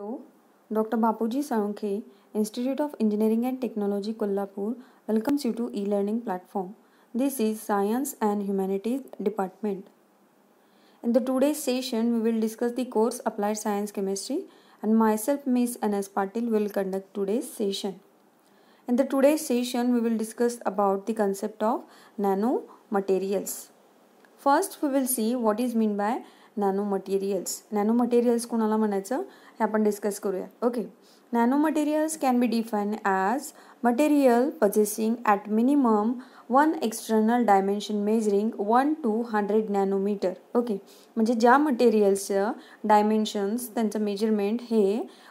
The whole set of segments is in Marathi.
Hello doctor Bapuji Salunkhe institute of engineering and technology Kolhapur welcomes you to e learning platform this is science and humanities department in the today session we will discuss the course applied science chemistry and myself miss N S Patil will conduct today session in the today session we will discuss about the concept of nano materials first we will see what is mean by nano materials nano materials कोणाला म्हणायचं हे आपण डिस्कस करूया okay nano materials can be define as material possessing at minimum one external dimension measuring one to hundred nanometer okay म्हणजे ज्या मटेरियल्सचं डायमेन्शन्स त्यांचं मेजरमेंट हे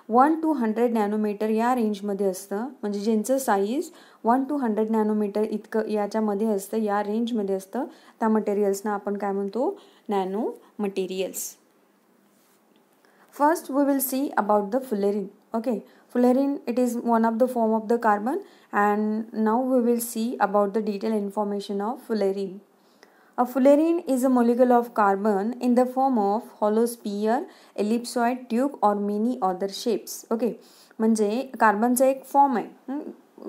वन टू हंड्रेड नॅनोमीटर या रेंजमध्ये असतं म्हणजे ज्यांचं size one to hundred nanometer इतकं याच्यामध्ये असतं या रेंजमध्ये असतं त्या मटेरियल्सना आपण काय म्हणतो nano materials First, we will see about the fullerene. Okay, fullerene, it is one of the form of the carbon and now we will see about the detailed information of fullerene. A fullerene is a molecule of carbon in the form of hollow sphere, ellipsoid, tube or many other shapes. Okay, म्हणजे कार्बनचा एक फॉर्म आहे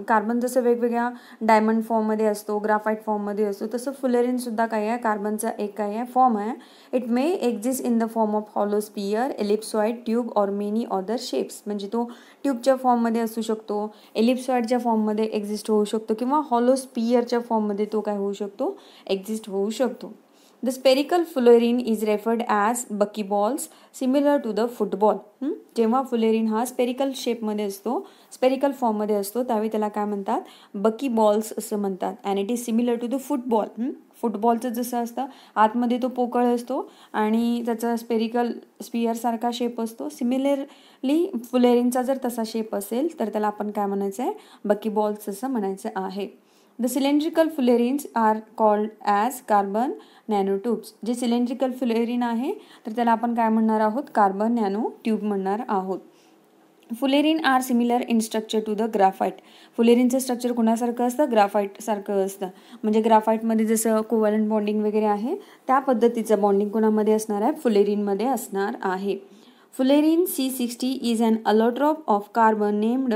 कार्बन जसं वेगवेगळ्या डायमंड फॉर्ममध्ये असतो ग्राफाईट फॉर्ममध्ये असतो तसं फुलेरिनसुद्धा काय आहे कार्बनचा एक काय आहे फॉर्म आहे it may exist in the form of hollow sphere ellipsoid tube or many other shapes म्हणजे तो ट्यूबच्या फॉर्ममध्ये असू शकतो एलिप्सॉइडच्या फॉर्ममध्ये एक्झिस्ट होऊ शकतो किंवा हॉलो फॉर्ममध्ये तो काय होऊ शकतो एक्झिस्ट होऊ शकतो the spherical fullerene is referred as bucky balls similar to the football जेव्हा फुलेरिन हा स्पेरिकल शेपमध्ये असतो स्पेरिकल फॉर्ममध्ये असतो त्यावेळी त्याला काय म्हणतात बकी बॉल्स असं म्हणतात and it is similar to the football फुटबॉलचं जसं असतं आतमध्ये तो पोकळ असतो आणि त्याचा स्पेरिकल स्पियरसारखा शेप असतो सिमिलरली फुलेरीनचा जर तसा शेप असेल तर त्याला आपण काय म्हणायचं आहे बकी असं म्हणायचं आहे The cylindrical fullerenes are called as carbon nanotubes. जे cylindrical fullerene आहे तर त्याला आपण काय म्हणणार आहोत कार्बन नॅनो ट्यूब म्हणणार आहोत fullerene are similar in structure to the graphite फुलेरिनचं स्ट्रक्चर कुणासारखं असतं ग्राफाईटसारखं असतं म्हणजे ग्राफाईटमध्ये जसं कोवॅलंट बॉन्डिंग वगैरे आहे त्या पद्धतीचं बॉन्डिंग कोणामध्ये असणार आहे फुलेरिनमध्ये असणार आहे fullerene C sixty is an allotrope of carbon named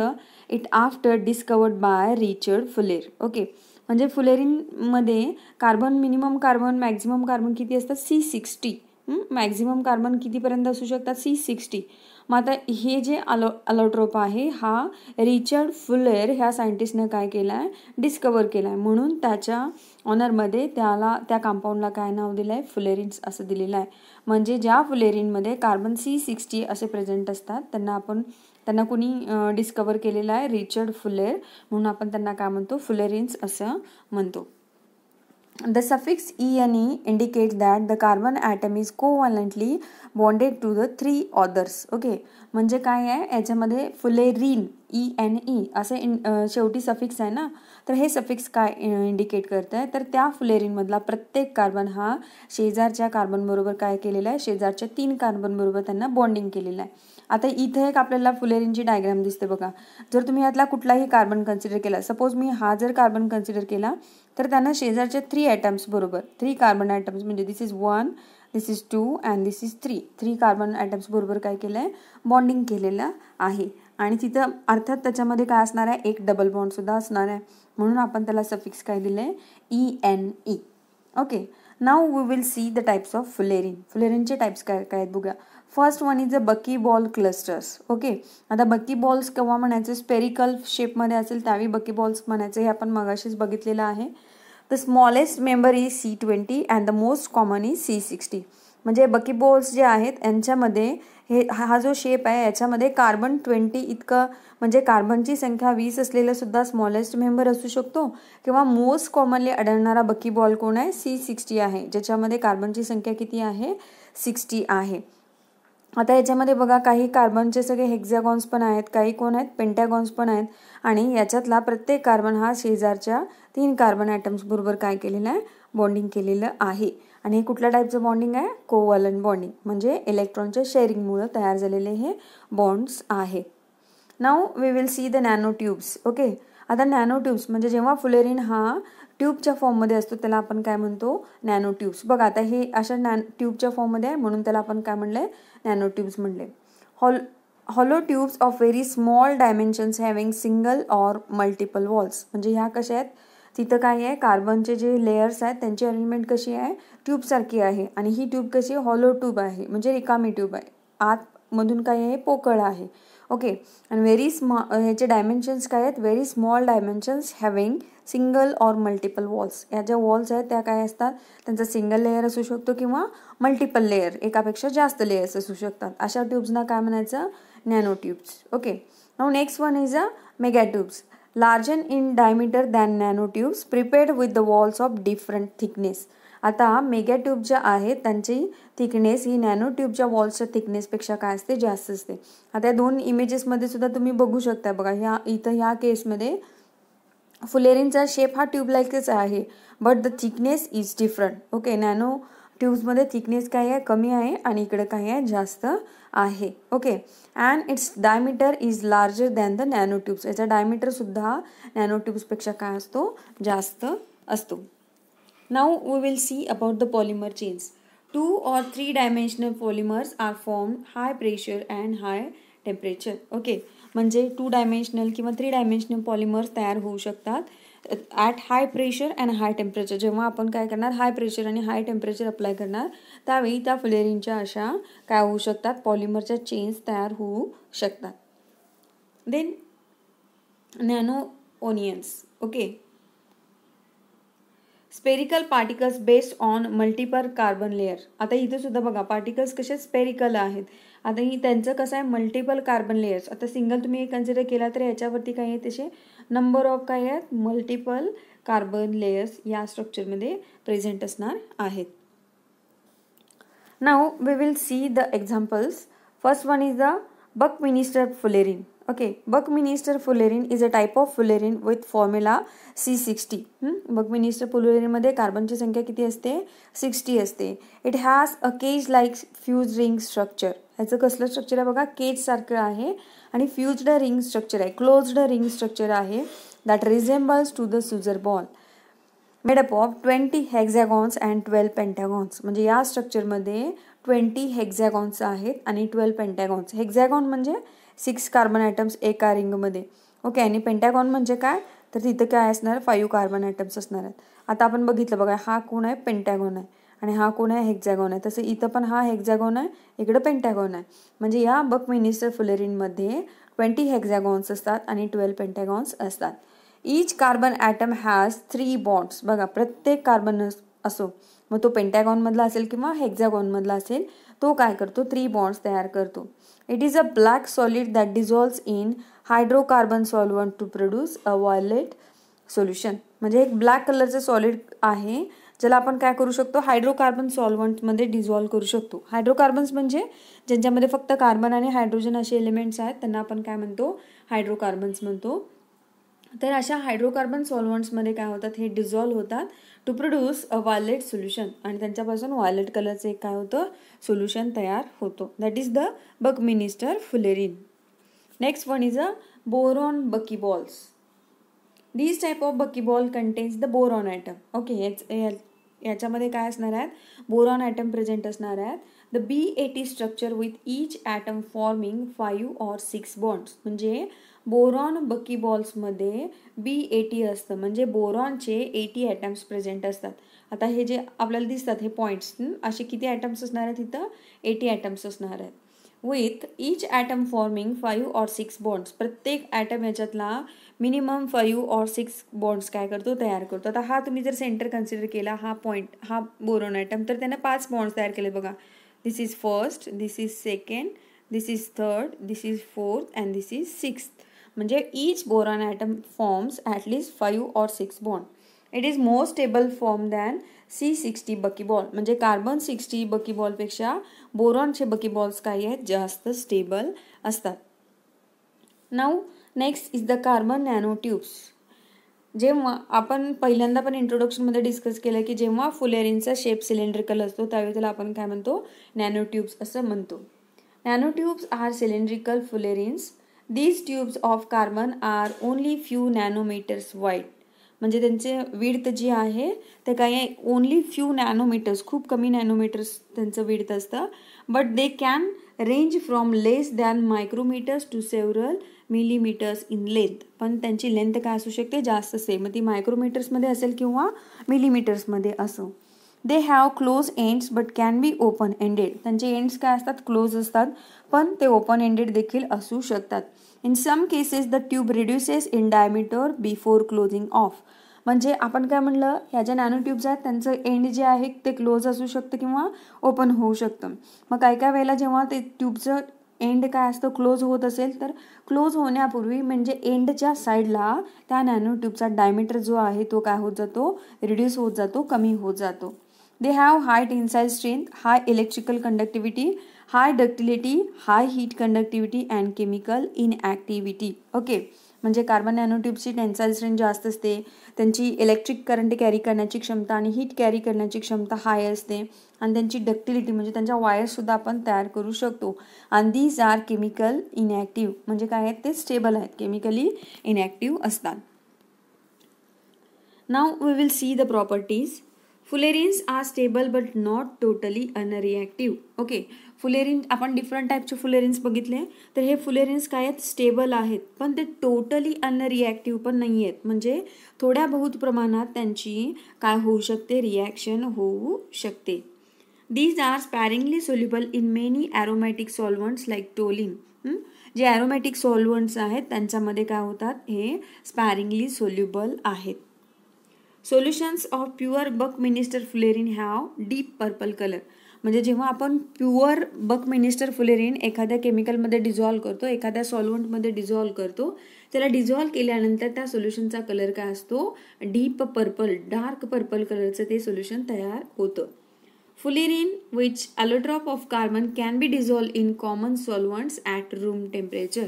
it after discovered by Richard Fuller okay म्हणजे फुलेरीनमध्ये carbon minimum carbon maximum carbon किती असतात सी सिक्स्टी मॅक्झिमम कार्बन कितीपर्यंत असू शकतात सी सिक्स्टी मग आता हे जे अलो अलोट्रोप आहे हा रिचर्ड फुलेर ह्या सायंटिस्टनं काय केलं आहे डिस्कवर केला आहे म्हणून त्याच्या ऑनरमध्ये त्याला त्या कंपाऊंडला काय नाव दिलं आहे फुलेरिन्स असं दिलेलं आहे म्हणजे ज्या फुलेरिनमध्ये कार्बन सी सिक्स्टी असे प्रेझेंट असतात त्यांना आपण त्यांना कोणी डिस्कवर केलेला आहे रिचर्ड फुलेर म्हणून आपण त्यांना काय म्हणतो फुलेरिन्स असं म्हणतो the suffix E N E indicate that the carbon atom is covalently bonded to the three others okay म्हणजे काय आहे याच्यामध्ये फुलेरीन ई एन ई असे इन शेवटी सफिक्स आहे ना तर हे सफिक्स काय इंडिकेट करत आहे तर त्या फुलेरीनमधला प्रत्येक कार्बन हा शेजारच्या कार्बनबरोबर काय केलेला आहे शेजारच्या तीन कार्बनबरोबर त्यांना बॉन्डिंग केलेलं आहे आता इथे एक आपल्याला फुलेरीनची डायग्राम दिसते बघा जर तुम्ही यातला कुठलाही कार्बन कन्सिडर केला सपोज मी हा जर कार्बन कन्सिडर केला तर त्यांना शेजारच्या थ्री ॲटम्स बरोबर थ्री कार्बन ॲटम्स म्हणजे this is one this is two and this is three three carbon atoms बरोबर काय केलं आहे बॉन्डिंग केलेलं आहे आणि तिथं अर्थात त्याच्यामध्ये काय असणार आहे एक डबल बॉन्डसुद्धा असणार आहे म्हणून आपण त्याला सफिक्स काय दिले E N E okay now we will see the types of fullerene फुलेरिनचे टाईप्स काय काय आहेत बघूया फर्स्ट वन इज अ बकी बॉल क्लस्टर्स ओके आता बकी बॉल्स केव्हा म्हणायचे स्पेरिकल शेपमध्ये असेल त्यावेळी बकी बॉल्स म्हणायचे हे आपण मगाशीच बघितलेलं आहे the smallest member is C twenty and the most common is C sixty म्हणजे बकी बॉल्स जे आहेत यांच्यामध्ये हे हा जो शेप आहे याच्यामध्ये कार्बन ट्वेंटी इतकं म्हणजे कार्बनची संख्या वीस असलेला सुद्धा स्मॉलेस्ट मेंबर असू शकतो किंवा मोस्ट कॉमनली आढळणारा बकी बॉल कोण आहे सी सिक्स्टी आहे ज्याच्यामध्ये कार्बनची संख्या किती आहे सिक्स्टी आहे आता याच्यामध्ये बघा काही कार्बनचे सगळे हेक्झॅगॉन्स पण आहेत काही कोण आहेत पेंटॅगॉन्स पण आहेत आणि याच्यातला प्रत्येक कार्बन हा शेजारच्या तीन कार्बन ॲटम्सबरोबर काय केलेलं आहे बॉन्डिंग केलेलं आहे आणि हे कुठल्या टाईपचं बॉन्डिंग आहे कोवलन बॉन्डिंग म्हणजे इलेक्ट्रॉनच्या शेअरिंगमुळं तयार झालेले हे बॉन्ड्स आहे now we will see the nano tubes okay आता नॅनो ट्यूब्स म्हणजे जेव्हा फुलेरिन हा ट्यूबच्या फॉर्ममध्ये असतो त्याला आपण काय म्हणतो नॅनो ट्यूब्स बघा आता हे अशा नॅन ट्यूबच्या फॉर्ममध्ये आहे म्हणून त्याला आपण काय म्हणलं आहे नॅनो ट्यूब्स म्हणले hall hollow tubes of very small dimensions having single or multiple walls म्हणजे ह्या कशा आहेत तिथं काय आहे कार्बनचे जे लेयर्स आहेत त्यांची अरेंजमेंट कशी आहे ट्यूबसारखी आहे आणि ही ट्यूब कशी हॉलो ट्यूब आहे म्हणजे रिकामी ट्यूब आहे आतमधून काय आहे पोकळ आहे ओके आणि व्हेरी स्मॉ ह्याचे डायमेन्शन्स काय आहेत very small dimensions having single or multiple walls या ज्या वॉल्स आहेत त्या काय असतात त्यांचा सिंगल लेयर असू शकतो किंवा मल्टिपल लेयर एकापेक्षा जास्त लेयर्स असू शकतात अशा ट्यूब्सना काय म्हणायचं nano tubes okay next one is a mega tubes larger in diameter than nano tubes prepared with the walls of different thickness आता मेगा ट्यूब ज्या आहेत त्यांची थिकनेस ही नॅनो ट्यूबच्या वॉल्सच्या थिकनेसपेक्षा काय असते जास्त असते आता या दोन इमेजेसमध्ये सुद्धा तुम्ही बघू शकता बघा ह्या इथं ह्या केसमध्ये फुलेरिनचा शेप हा ट्यूबलाईकच आहे but the thickness is different okay नॅनो ट्यूब्समध्ये थिकनेस काय आहे कमी आहे आणि इकडं काय आहे जास्त आहे okay and its diameter is larger than the nano tubes याचा डायमीटरसुद्धा नॅनो ट्यूब्सपेक्षा काय असतो जास्त असतो now we will see about the polymer chains two or three dimensional polymers are form high pressure and high temperature okay म्हणजे टू डायमेन्शनल किंवा थ्री डायमेन्शनल पॉलिमर्स तयार होऊ शकतात at high pressure and high temperature जेव्हा आपण काय करणार हाय प्रेशर आणि हाय टेम्परेचर अप्लाय करणार त्यावेळी त्या फ्लेरिंगच्या अशा काय होऊ शकतात पॉलिमरच्या चेन्स तयार होऊ शकतात then nano onions okay spherical particles based on multiple carbon layer आता इथे सुद्धा बघा पार्टिकल्स कसे स्पेरिकल आहेत आता ही त्यांचं कसं आहे मल्टिपल कार्बन लेयर्स आता सिंगल तुम्ही कन्सिडर केला तर याच्यावरती काय आहे तसे नंबर ऑफ काय आहेत मल्टिपल कार्बन लेयर्स या स्ट्रक्चरमध्ये प्रेझेंट असणार आहेत now we will see the examples first one is the buckminsterfullerene okay buckminsterfullerene is a type of fullerene with formula C sixty buckminster फुलेरिनमध्ये कार्बनची संख्या किती असते सिक्स्टी असते it has a cage like fuse ring structure ह्याचं कसलं स्ट्रक्चर आहे बघा केज सारखं आहे आणि फ्यूज्ड रिंग स्ट्रक्चर आहे क्लोज्ड रिंग स्ट्रक्चर आहे that resembles to the soccer ball up of twenty hexagons and twelve pentagons म्हणजे या स्ट्रक्चरमध्ये ट्वेंटी हेक्झॅगॉन्स आहेत आणि ट्वेल्व पेंटॅगॉन्स हेक्झॅगॉन म्हणजे सिक्स कार्बन आयटम्स एका रिंगमध्ये ओके आणि पेंटॅगॉन म्हणजे काय तर तिथं काय असणार फाईव्ह कार्बन ॲटम्स असणार आहेत आता आपण बघितलं बघा हा कोण आहे पेंटॅगॉन आहे आणि हा कोण आहे हेक्झॅगॉन आहे तसं इथं पण हा हेक्झॅगॉन आहे इकडं पेंटॅगॉन आहे म्हणजे या बक मिनिस्टर फुलेरिनमध्ये ट्वेंटी हेक्झॅगॉन्स असतात आणि ट्वेल्व पेंटॅगॉन्स असतात each carbon atom has three bonds बघा प्रत्येक कार्बन असो मग तो पेंटॅगॉनमधला असेल किंवा हेक्झॅगॉनमधला असेल तो काय करतो थ्री बॉन्ड्स तयार करतो it is a black solid that dissolves in hydrocarbon solvent to produce a violet solution म्हणजे एक ब्लॅक कलरचं सॉलिड आहे ज्याला आपण काय करू शकतो हायड्रोकार्बन सॉल्वंटमध्ये डिझॉल्व करू शकतो हायड्रोकार्बन्स म्हणजे ज्यांच्यामध्ये फक्त कार्बन आणि हायड्रोजन असे एलिमेंट्स आहेत त्यांना आपण काय म्हणतो हायड्रोकार्बन्स म्हणतो तर अशा हायड्रोकार्बन सॉल्वंट्समध्ये काय होतात हे डिझॉल्व्ह होतात to produce a violet solution आणि त्यांच्यापासून वायलेट कलरचं एक काय होतं सोल्युशन तयार होतो that is the buckminsterfullerene next one is a boron buckyballs these type of buckyball contains the boron atom okay हेच याच्यामध्ये काय असणार आहेत बोरॉन आयटम प्रेझेंट असणार आहेत the B eighty structure with each atom forming five or six bonds म्हणजे बोरॉन बॉल्समध्ये बी एटी असतं म्हणजे बोरॉनचे एटी ॲटम्स प्रेझेंट असतात आता हे जे आपल्याला दिसतात हे पॉईंट्स असे किती ॲटम्स असणार आहेत तिथं एटी ॲटम्स असणार आहेत with each atom forming five or six bonds प्रत्येक ॲटम याच्यातला minimum five or six bonds काय करतो तयार करतो आता हा तुम्ही जर सेंटर कन्सिडर केला हा पॉईंट हा बोरॉन ॲटम तर त्यानं पाच बॉन्ड्स तयार केले बघा this is first this is second this is third this is fourth and this is sixth म्हणजे each boron atom forms at least five or six bond it is more stable form than C sixty buckyball म्हणजे कार्बन सिक्स्टी बकीबॉलपेक्षा बोरॉनचे बकीबॉल्स काही आहेत जास्त स्टेबल असतात now next is the carbon nanotubes जेव्हा आपण पहिल्यांदा पण इंट्रोडक्शनमध्ये डिस्कस केलं की जेव्हा फुलेरिनचा शेप सिलेंड्रिकल असतो त्यावेळी त्याला आपण काय म्हणतो नॅनो ट्यूब्स असं म्हणतो nanotubes are cylindrical fullerenes these tubes of carbon are only few nanometres wide म्हणजे त्यांचे विडत जी आहे ते काही ओनली फ्यू नॅनोमीटर्स खूप कमी नॅनोमीटर्स त्यांचं विडत असतं but they can range from less than micrometres to several millimetres in length पण त्यांची लेंथ काय असू शकते जास्त सेम ती मायक्रोमीटर्समध्ये असेल किंवा मिलीमीटर्समध्ये असो they have close ends but can be open ended त्यांचे एंड्स काय असतात क्लोज असतात पण ते ओपन एंडेड देखील असू शकतात in some cases the tube reduces in diameter before closing off म्हणजे आपण काय म्हणलं ह्या ज्या नॅनो ट्यूब्स आहेत त्यांचं एंड जे आहे ते क्लोज असू शकतं किंवा ओपन होऊ शकतं मग काही काय वेळेला जेव्हा ते ट्यूबचं एंड काय असतं क्लोज होत असेल तर क्लोज होण्यापूर्वी म्हणजे एंडच्या साईडला त्या नॅनो ट्यूबचा डायमीटर जो आहे तो काय होत जातो रिड्यूस होत जातो कमी होत जातो they have high tensile strength high electrical conductivity high ductility high heat conductivity and chemical inactivity okay म्हणजे कार्बन नॅनोट्यूबची टेन्साईल स्ट्रेंथ जास्त असते त्यांची इलेक्ट्रिक करंट कॅरी करण्याची क्षमता आणि हीट कॅरी करण्याची क्षमता हाय असते आणि त्यांची डक्टिलिटी म्हणजे त्यांच्या वायर्ससुद्धा आपण तयार करू शकतो आणि दीज आर केमिकल इनॲक्टिव्ह म्हणजे काय आहेत ते स्टेबल आहेत केमिकली इनॲक्टिव्ह असतात now we will see the properties fullerenes are stable but not totally unreactive okay fullerene आपण डिफरंट टाईपचे फुलेरिन्स बघितले तर हे फुलेरिन्स काय आहेत स्टेबल आहेत पण ते टोटली अनरिॲक्टिव्ह पण नाही आहेत म्हणजे थोड्या बहुत प्रमाणात त्यांची काय होऊ शकते रिॲक्शन होऊ शकते these are sparingly soluble in many aromatic solvents like toluene जे ॲरोमॅटिक सॉल्वंट्स आहेत त्यांच्यामध्ये काय होतात हे स्पॅरिंगली सोल्युबल आहेत solutions of pure buckminsterfullerene have deep purple colour म्हणजे जेव्हा आपण प्युअर बक मिनिस्टर फुलेरिन एखाद्या केमिकलमध्ये डिझॉल्व करतो एखाद्या सॉल्वंटमध्ये डिझॉल्व करतो त्याला डिझॉल्व केल्यानंतर त्या सोल्युशनचा कलर काय असतो डीप पर्पल डार्क पर्पल कलरचं ते सोल्युशन तयार होतं fullerene which allotrope of carbon can be dissolve in common solvents at room temperature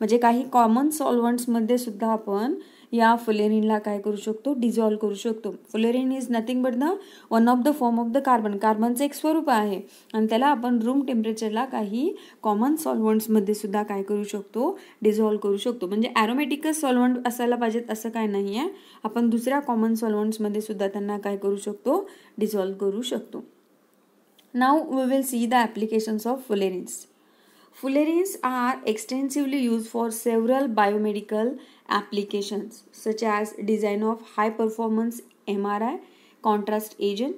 म्हणजे काही कॉमन सॉल्वंट्समध्ये सुद्धा आपण या फुलेरिनला काय करू शकतो डिझॉल्व्ह करू शकतो fullerene is nothing but the one of the form of the carbon कार्बनचं एक स्वरूप आहे आणि त्याला आपण रूम टेम्परेचरला काही कॉमन सॉल्वंट्समध्ये सुद्धा काय करू शकतो डिझॉल्व्ह करू शकतो म्हणजे ॲरोमॅटिकच सॉल्वंट असायला पाहिजेत असं काय नाही आहे आपण दुसऱ्या कॉमन सॉल्वंट्समध्ये सुद्धा त्यांना काय करू शकतो डिझॉल्व्ह करू शकतो now we will see the applications of fullerenes fullerenes are extensively use for several biomedical applications such as design of high performance MRI contrast agent,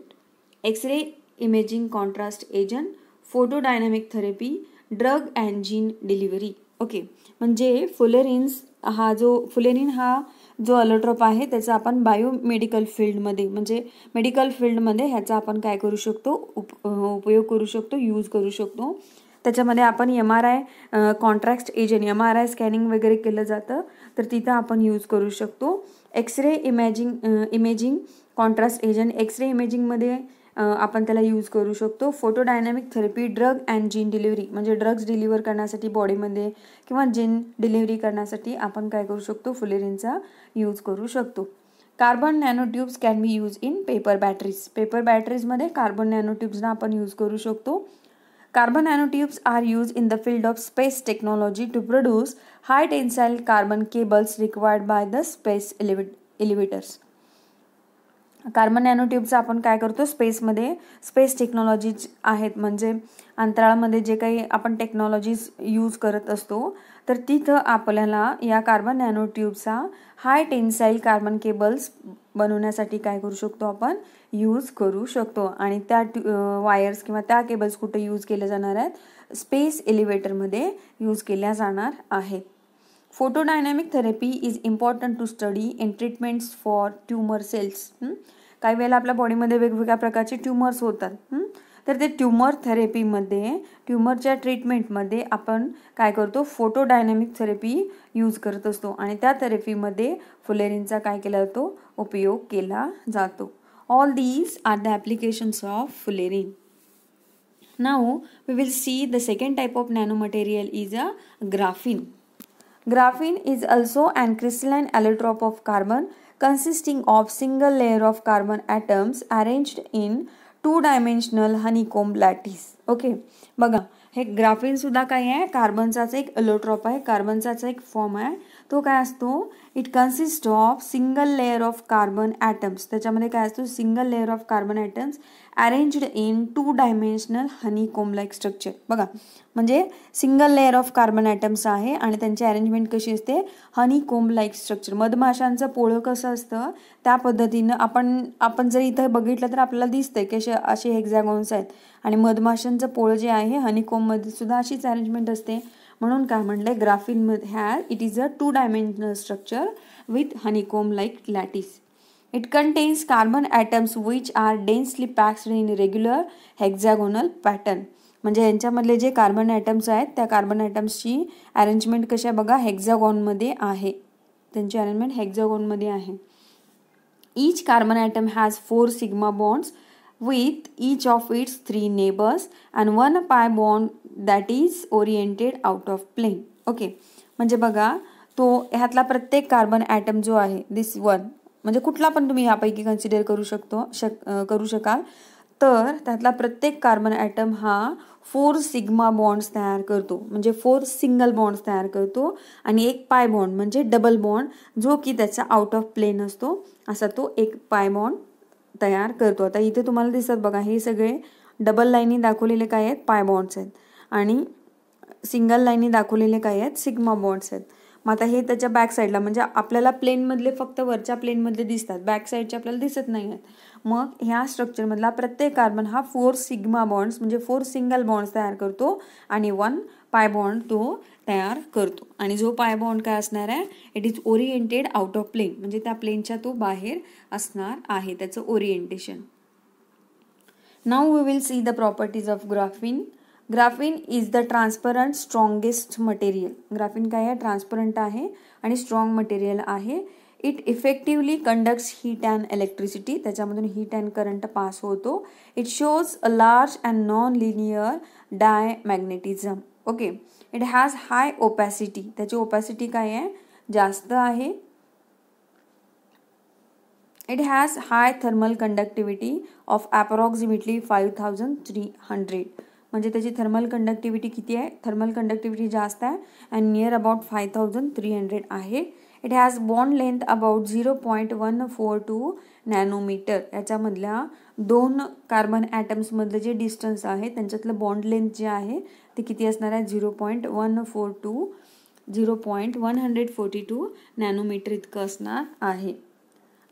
X-ray imaging contrast agent, photodynamic therapy, drug and gene delivery. Okay म्हणजे फुलेरिन्स हा जो फुलेरिन हा जो अलर्ट्रॉप आहे त्याचा आपण बायोमेडिकल फील्डमध्ये म्हणजे मेडिकल फील्डमध्ये ह्याचा आपण काय करू शकतो उप उपयोग करू शकतो यूज करू शकतो त्याच्यामध्ये आपण M R I contrast agent M R I scanning वगैरे केलं जातं तर तिथं आपण यूज करू शकतो X ray imaging imaging contrast agent X ray इमेजिंगमध्ये आपण त्याला यूज करू शकतो photo dynamic therapy drug and gene delivery म्हणजे ड्रग्ज डिलिव्हर करण्यासाठी बॉडीमध्ये किंवा जीन डिलिव्हरी करण्यासाठी आपण काय करू शकतो फुलेरिनचा यूज करू शकतो carbon nanotubes can be use in paper batteries paper बॅटरीजमध्ये कार्बन नॅनोट्यूब्सना आपण यूज करू शकतो Carbon nanotubes are used in the field of space technology to produce high tensile carbon cables required by the space elevators. Carbon नॅनोट्यूबचं आपण काय करतो स्पेसमध्ये स्पेस टेक्नॉलॉजीज आहेत म्हणजे अंतराळामध्ये जे काही आपण टेक्नॉलॉजीज यूज करत असतो तर तिथं आपल्याला या कार्बन नॅनोट्यूबचा हाय टेन्साईल कार्बन केबल्स बनवण्यासाठी काय करू शकतो आपण यूज करू शकतो आणि त्या वायर्स किंवा त्या केबल्स कुठे यूज केल्या जाणार आहेत स्पेस एलिव्हेटरमध्ये यूज केल्या जाणार आहेत photodynamic therapy is important to study an treatments for tumour cells काही वेळेला आपल्या बॉडीमध्ये वेगवेगळ्या प्रकारचे ट्युमर्स होतात तर ते ट्युमर थेरपीमध्ये ट्युमरच्या ट्रीटमेंटमध्ये आपण काय करतो फोटो डायनॅमिक थेरपी यूज करत असतो आणि त्या थेरपीमध्ये फुलेरिनचा काय केला जातो उपयोग केला जातो all these are the applications of fullerene now we will see the second type of nano material is a graphene graphene is also and crystalline and of carbon consisting of single layer of carbon atoms arranged in two dimensional honeycomb lattice okay बघा हे सुद्धा काही आहे कार्बनचाच एक अलोट्रॉप आहे कार्बनचाच एक फॉर्म आहे तो काय असतो it consist of single layer of carbon atoms त्याच्यामध्ये काय असतो single layer of carbon atoms arranged in two dimensional honey comblike structure बघा म्हणजे single layer of carbon atoms आहे आणि त्यांची अरेंजमेंट कशी असते हनी कोमलाईक स्ट्रक्चर मधमाशांचं पोळं कसं असतं त्या पद्धतीनं आपण आपण जर इथं बघितलं तर आपल्याला दिसतंय की असे असे हेक्झॅगॉन्स आहेत आणि मधमाशांचं पोळं जे आहे कोममध्ये सुद्धा अशीच अरेंजमेंट असते म्हणून काय म्हणलं आहे ग्राफिन ह्या it is a two dimensional structure with honeycomb like lattice it contains carbon atoms which are densely packed in regular hexagonal pattern म्हणजे यांच्यामधले जे कार्बन ॲटम्स आहेत त्या कार्बन ॲटम्सची अरेंजमेंट कशा बघा हेक्झागॉनमध्ये आहे त्यांची अरेंजमेंट हेक्झागॉनमध्ये आहे each carbon atom has four sigma bonds with each of its three neighbours and one pi bond that is oriented out of plane okay म्हणजे बघा तो ह्यातला प्रत्येक कार्बन ॲटम जो आहे दिस वन म्हणजे कुठला पण तुम्ही ह्यापैकी कन्सिडर करू शकतो शक करू शकाल तर त्यातला प्रत्येक कार्बन ॲटम हा फोर सिग्मा बॉन्ड्स तयार करतो म्हणजे फोर सिंगल बॉन्ड्स तयार करतो आणि एक पाय बॉन्ड म्हणजे डबल बॉन्ड जो की त्याचा आउट ऑफ प्लेन असतो असा तो एक पाय बॉन्ड तयार करतो आता इथे तुम्हाला दिसत बघा हे सगळे डबल लाईनी दाखवलेले काय आहेत पाय बॉन्ड्स आहेत आणि सिंगल लाईनी दाखवलेले काय आहेत सिग्मा बॉन्ड्स आहेत मग आता हे त्याच्या बॅक साईडला म्हणजे आपल्याला प्लेनमधले फक्त वरच्या प्लेनमधले दिसतात बॅक साईडचे आपल्याला दिसत नाही आहेत मग ह्या स्ट्रक्चरमधला प्रत्येक कार्बन हा फोर सिग्मा बॉन्ड्स म्हणजे फोर सिंगल बॉन्ड्स तयार करतो आणि वन पाय बॉन्ड तो तयार करतो आणि जो पाय बॉन्ड काय असणार आहे it is oriented out of plane म्हणजे त्या प्लेनच्या तो बाहेर असणार आहे त्याचं orientation now we will see the properties of graphene graphene is the transparent strongest material graphene काय आहे ट्रान्सपरंट आहे आणि स्ट्रॉंग मटेरियल आहे it effectively conducts heat and electricity त्याच्यामधून हीट अँड करंट पास होतो it shows a large and non linear diamagnetism okay it has high opacity त्याची ओपॅसिटी काय आहे जास्त आहे it has high thermal conductivity of approximately five thousand three hundred म्हणजे त्याची थर्मल कंडक्टिव्हिटी किती आहे थर्मल कंडक्टिव्हिटी जास्त आहे and near about five thousand three hundred आहे it has bond length about zero point one four two nanometre याच्यामधल्या दोन कार्बन ॲटम्समधलं जे डिस्टन्स आहे त्यांच्यातलं बॉन्ड लेंथ जे आहे ते किती असणार आहे zero point one four two zero point one hundred forty two nanometre इतकं असणार आहे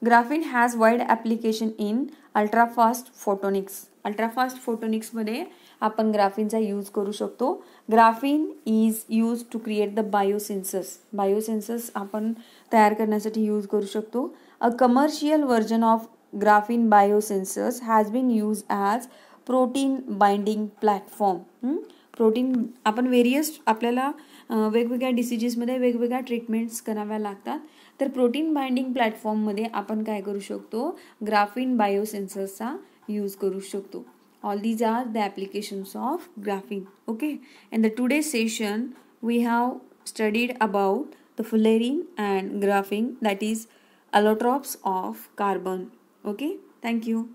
graphene has wide application in ultrafast photonics ultrafast फोटोनिक्समध्ये आपण ग्राफिनचा यूज करू शकतो graphene is use to create the biosensors biosensors आपण तयार करण्यासाठी यूज करू शकतो hmm? A commercial version of graphene biosensors has been use as protein binding platform protein आपण व्हेरियस आपल्याला वेगवेगळ्या डिसिजेसमध्ये वेगवेगळ्या ट्रीटमेंट्स कराव्या लागतात तर प्रोटीन बाइंडिंग प्लॅटफॉर्ममध्ये आपण काय करू शकतो ग्राफिन बायोसेन्सर्सचा यूज करू शकतो all these are the applications of graphene okay in the today's session we have studied about the fullerene and graphene that is allotropes of carbon okay thank you